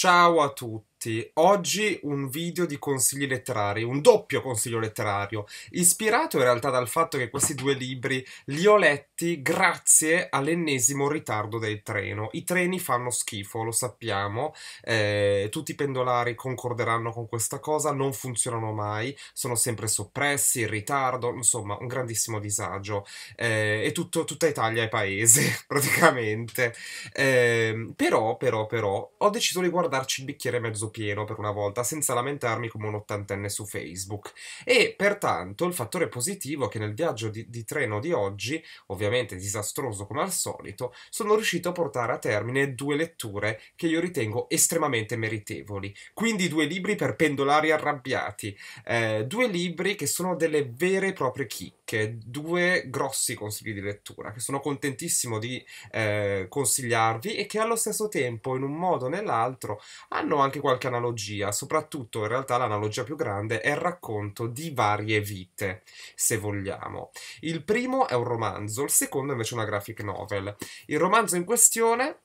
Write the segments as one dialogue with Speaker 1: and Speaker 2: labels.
Speaker 1: Ciao a tutti tutti, oggi un video di consigli letterari, un doppio consiglio letterario, ispirato in realtà dal fatto che questi due libri li ho letti grazie all'ennesimo ritardo del treno. I treni fanno schifo, lo sappiamo, eh, tutti i pendolari concorderanno con questa cosa, non funzionano mai, sono sempre soppressi, in ritardo, insomma un grandissimo disagio eh, e tutto, tutta Italia è paese praticamente. Eh, però, però, però, ho deciso di guardarci il bicchiere mezzo pieno per una volta senza lamentarmi come un ottantenne su Facebook. E pertanto il fattore positivo è che nel viaggio di, di treno di oggi, ovviamente disastroso come al solito, sono riuscito a portare a termine due letture che io ritengo estremamente meritevoli. Quindi due libri per pendolari arrabbiati, eh, due libri che sono delle vere e proprie chicche, due grossi consigli di lettura che sono contentissimo di eh, consigliarvi e che allo stesso tempo, in un modo o nell'altro, hanno anche qualche qualche analogia, soprattutto in realtà l'analogia più grande è il racconto di varie vite, se vogliamo. Il primo è un romanzo, il secondo invece è una graphic novel. Il romanzo in questione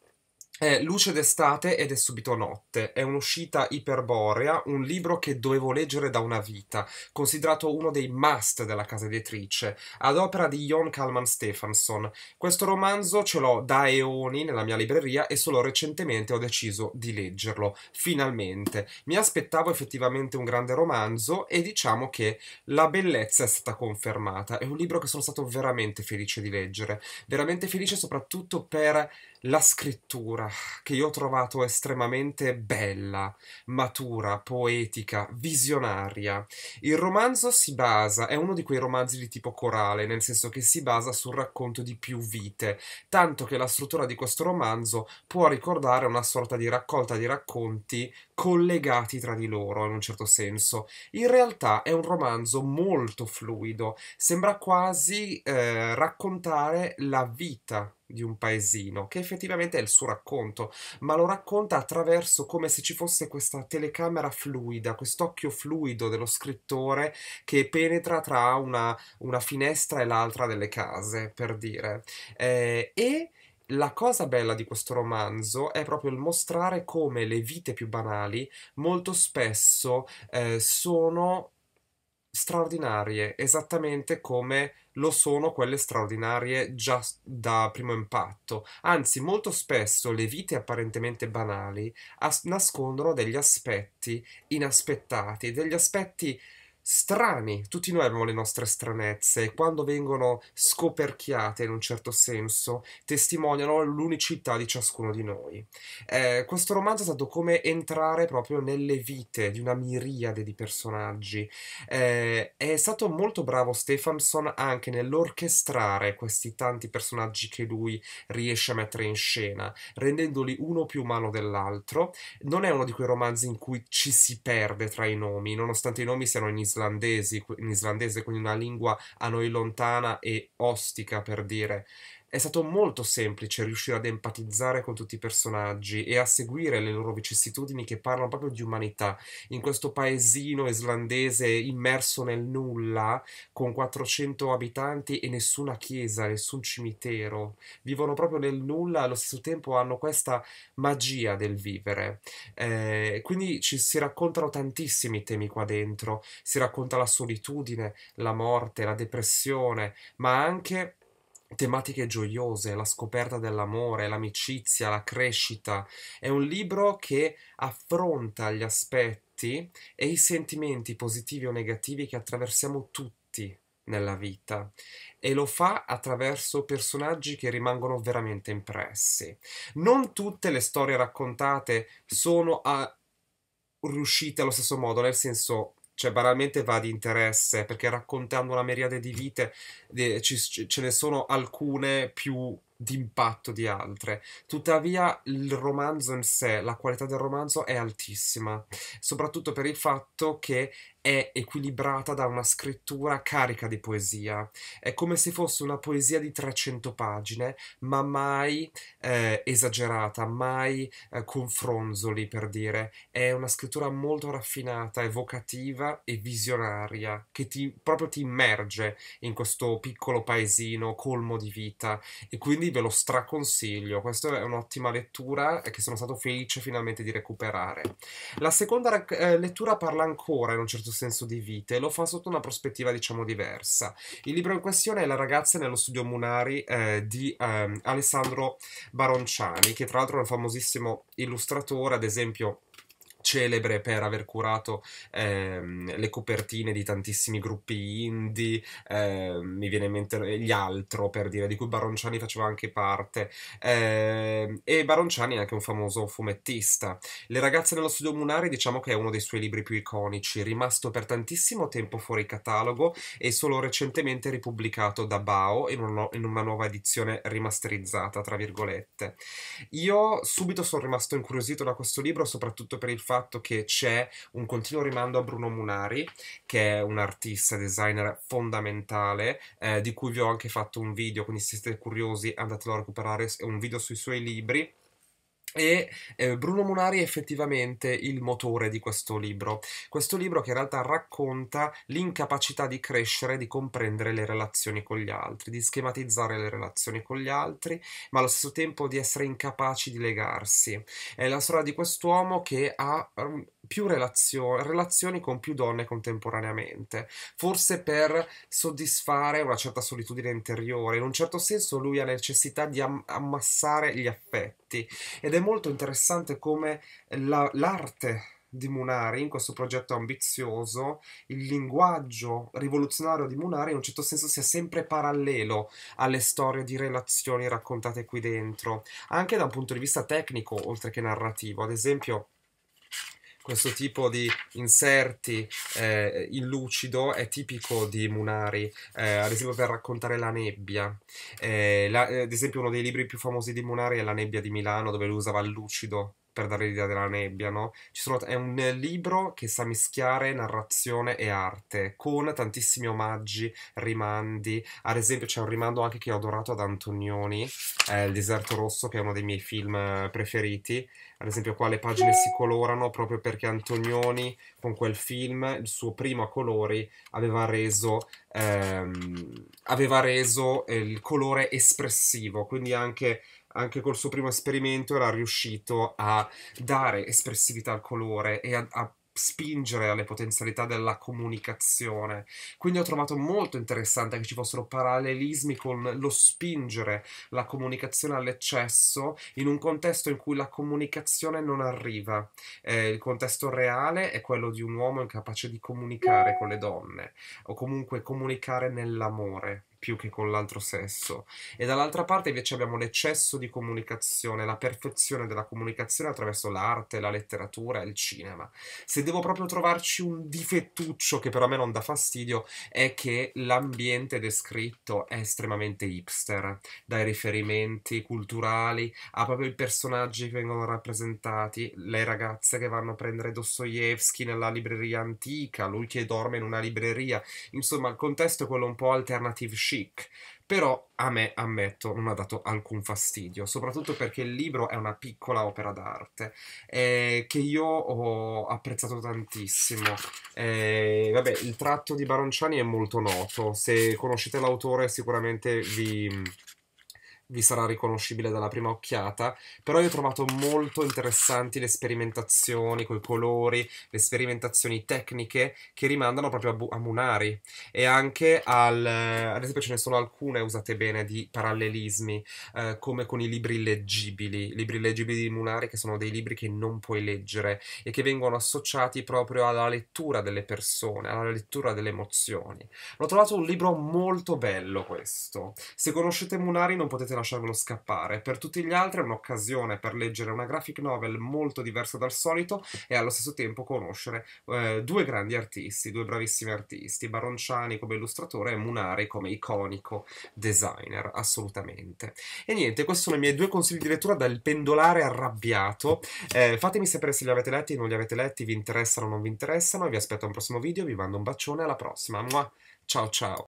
Speaker 1: è Luce d'estate ed è subito notte. È un'uscita iperborea, un libro che dovevo leggere da una vita, considerato uno dei must della casa editrice, ad opera di Jon Kalman Stephenson. Questo romanzo ce l'ho da eoni nella mia libreria e solo recentemente ho deciso di leggerlo, finalmente. Mi aspettavo effettivamente un grande romanzo e diciamo che la bellezza è stata confermata. È un libro che sono stato veramente felice di leggere, veramente felice soprattutto per la scrittura, che io ho trovato estremamente bella, matura, poetica, visionaria. Il romanzo si basa, è uno di quei romanzi di tipo corale, nel senso che si basa sul racconto di più vite, tanto che la struttura di questo romanzo può ricordare una sorta di raccolta di racconti collegati tra di loro in un certo senso. In realtà è un romanzo molto fluido, sembra quasi eh, raccontare la vita di un paesino, che effettivamente è il suo racconto, ma lo racconta attraverso come se ci fosse questa telecamera fluida, quest'occhio fluido dello scrittore che penetra tra una, una finestra e l'altra delle case, per dire. Eh, e la cosa bella di questo romanzo è proprio il mostrare come le vite più banali molto spesso eh, sono straordinarie, esattamente come lo sono quelle straordinarie già da primo impatto. Anzi, molto spesso le vite apparentemente banali as- nascondono degli aspetti inaspettati, degli aspetti strani, tutti noi abbiamo le nostre stranezze e quando vengono scoperchiate in un certo senso testimoniano l'unicità di ciascuno di noi. Eh, questo romanzo è stato come entrare proprio nelle vite di una miriade di personaggi. Eh, è stato molto bravo Stefanson anche nell'orchestrare questi tanti personaggi che lui riesce a mettere in scena, rendendoli uno più umano dell'altro. Non è uno di quei romanzi in cui ci si perde tra i nomi, nonostante i nomi siano in isolamento islandesi, in islandese, quindi una lingua a noi lontana e ostica per dire è stato molto semplice riuscire ad empatizzare con tutti i personaggi e a seguire le loro vicissitudini che parlano proprio di umanità. In questo paesino islandese immerso nel nulla, con 400 abitanti e nessuna chiesa, nessun cimitero, vivono proprio nel nulla e allo stesso tempo hanno questa magia del vivere. Eh, quindi ci si raccontano tantissimi temi qua dentro, si racconta la solitudine, la morte, la depressione, ma anche tematiche gioiose, la scoperta dell'amore, l'amicizia, la crescita. È un libro che affronta gli aspetti e i sentimenti positivi o negativi che attraversiamo tutti nella vita e lo fa attraverso personaggi che rimangono veramente impressi. Non tutte le storie raccontate sono a... Ah, riuscite allo stesso modo, nel senso cioè banalmente va di interesse, perché raccontando una miriade di vite de, ci, ce ne sono alcune più d'impatto di altre. Tuttavia, il romanzo in sé, la qualità del romanzo è altissima, soprattutto per il fatto che è equilibrata da una scrittura carica di poesia. È come se fosse una poesia di 300 pagine, ma mai eh, esagerata, mai eh, con fronzoli, per dire. È una scrittura molto raffinata, evocativa e visionaria, che ti, proprio ti immerge in questo piccolo paesino colmo di vita e quindi quindi ve lo straconsiglio. Questa è un'ottima lettura che sono stato felice finalmente di recuperare. La seconda eh, lettura parla ancora in un certo senso di vite, lo fa sotto una prospettiva diciamo diversa. Il libro in questione è La ragazza nello studio Munari eh, di eh, Alessandro Baronciani, che tra l'altro è un famosissimo illustratore, ad esempio celebre per aver curato ehm, le copertine di tantissimi gruppi indie, ehm, mi viene in mente gli altro per dire, di cui Baronciani faceva anche parte. Ehm, e Baronciani è anche un famoso fumettista. Le ragazze nello studio Munari diciamo che è uno dei suoi libri più iconici, rimasto per tantissimo tempo fuori catalogo e solo recentemente ripubblicato da Bao in, uno, in una nuova edizione rimasterizzata, tra virgolette. Io subito sono rimasto incuriosito da questo libro, soprattutto per il fatto fatto che c'è un continuo rimando a Bruno Munari, che è un artista, designer fondamentale, eh, di cui vi ho anche fatto un video, quindi se siete curiosi andatelo a recuperare, è un video sui suoi libri e eh, Bruno Munari è effettivamente il motore di questo libro. Questo libro che in realtà racconta l'incapacità di crescere, di comprendere le relazioni con gli altri, di schematizzare le relazioni con gli altri, ma allo stesso tempo di essere incapaci di legarsi. È la storia di quest'uomo che ha ehm, più relazio- relazioni con più donne contemporaneamente, forse per soddisfare una certa solitudine interiore. In un certo senso lui ha necessità di am- ammassare gli affetti ed è molto interessante come la- l'arte di Munari in questo progetto ambizioso, il linguaggio rivoluzionario di Munari in un certo senso sia sempre parallelo alle storie di relazioni raccontate qui dentro, anche da un punto di vista tecnico oltre che narrativo. Ad esempio, questo tipo di inserti eh, in lucido è tipico di Munari, eh, ad esempio per raccontare la nebbia. Eh, la, eh, ad esempio uno dei libri più famosi di Munari è La nebbia di Milano, dove lui usava il lucido per dare l'idea della nebbia, no? Sono, è un libro che sa mischiare narrazione e arte, con tantissimi omaggi, rimandi. Ad esempio c'è un rimando anche che ho adorato ad Antonioni, eh, Il deserto rosso, che è uno dei miei film eh, preferiti. Ad esempio qua le pagine si colorano proprio perché Antonioni, con quel film, il suo primo a colori, aveva reso, ehm, aveva reso eh, il colore espressivo, quindi anche anche col suo primo esperimento era riuscito a dare espressività al colore e a, a spingere alle potenzialità della comunicazione. Quindi ho trovato molto interessante che ci fossero parallelismi con lo spingere la comunicazione all'eccesso in un contesto in cui la comunicazione non arriva. Eh, il contesto reale è quello di un uomo incapace di comunicare con le donne o comunque comunicare nell'amore più che con l'altro sesso e dall'altra parte invece abbiamo l'eccesso di comunicazione, la perfezione della comunicazione attraverso l'arte, la letteratura e il cinema. Se devo proprio trovarci un difettuccio che per me non dà fastidio è che l'ambiente descritto è estremamente hipster, dai riferimenti culturali a proprio i personaggi che vengono rappresentati, le ragazze che vanno a prendere Dostoevsky nella libreria antica, lui che dorme in una libreria, insomma il contesto è quello un po' alternative chic, però a me, ammetto, non ha dato alcun fastidio, soprattutto perché il libro è una piccola opera d'arte eh, che io ho apprezzato tantissimo. Eh, vabbè, il tratto di Baronciani è molto noto, se conoscete l'autore sicuramente vi vi sarà riconoscibile dalla prima occhiata, però io ho trovato molto interessanti le sperimentazioni con i colori, le sperimentazioni tecniche che rimandano proprio a, Bu- a Munari e anche al, ad esempio ce ne sono alcune usate bene di parallelismi, eh, come con i libri leggibili, libri leggibili di Munari che sono dei libri che non puoi leggere e che vengono associati proprio alla lettura delle persone, alla lettura delle emozioni. L'ho trovato un libro molto bello questo. Se conoscete Munari non potete lasciarvelo scappare. Per tutti gli altri è un'occasione per leggere una graphic novel molto diversa dal solito e allo stesso tempo conoscere eh, due grandi artisti, due bravissimi artisti, Baronciani come illustratore e Munari come iconico designer, assolutamente. E niente, questi sono i miei due consigli di lettura dal pendolare arrabbiato. Eh, fatemi sapere se li avete letti, o non li avete letti, vi interessano o non vi interessano. Vi aspetto al prossimo video, vi mando un bacione, alla prossima. Mua. Ciao ciao!